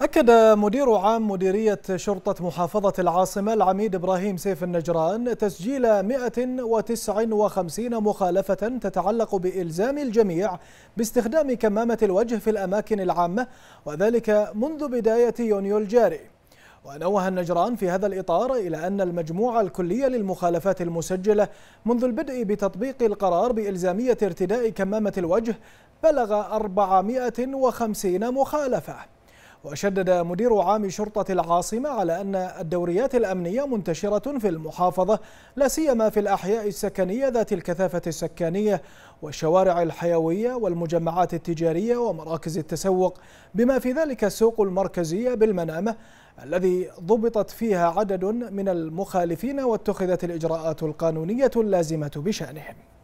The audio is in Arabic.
أكد مدير عام مديرية شرطة محافظة العاصمة العميد إبراهيم سيف النجران تسجيل 159 مخالفة تتعلق بإلزام الجميع باستخدام كمامة الوجه في الأماكن العامة وذلك منذ بداية يونيو الجاري ونوه النجران في هذا الإطار إلى أن المجموعة الكلية للمخالفات المسجلة منذ البدء بتطبيق القرار بإلزامية ارتداء كمامة الوجه بلغ 450 مخالفة وشدد مدير عام شرطة العاصمة على أن الدوريات الأمنية منتشرة في المحافظة لا سيما في الأحياء السكنية ذات الكثافة السكانية والشوارع الحيوية والمجمعات التجارية ومراكز التسوق بما في ذلك السوق المركزية بالمنامة الذي ضبطت فيها عدد من المخالفين واتخذت الإجراءات القانونية اللازمة بشأنهم